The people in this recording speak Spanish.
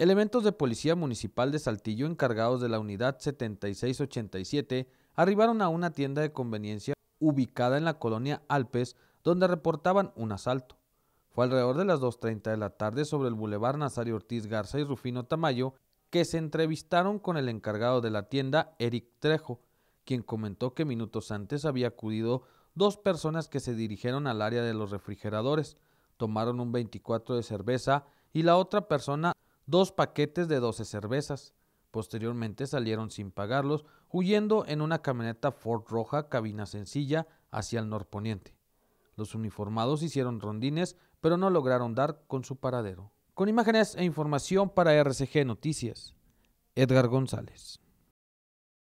Elementos de Policía Municipal de Saltillo encargados de la unidad 7687 arribaron a una tienda de conveniencia ubicada en la colonia Alpes donde reportaban un asalto. Fue alrededor de las 2.30 de la tarde sobre el bulevar Nazario Ortiz Garza y Rufino Tamayo que se entrevistaron con el encargado de la tienda, Eric Trejo, quien comentó que minutos antes había acudido dos personas que se dirigieron al área de los refrigeradores, tomaron un 24 de cerveza y la otra persona dos paquetes de 12 cervezas. Posteriormente salieron sin pagarlos, huyendo en una camioneta Ford roja cabina sencilla hacia el norponiente. Los uniformados hicieron rondines, pero no lograron dar con su paradero. Con imágenes e información para RCG Noticias, Edgar González.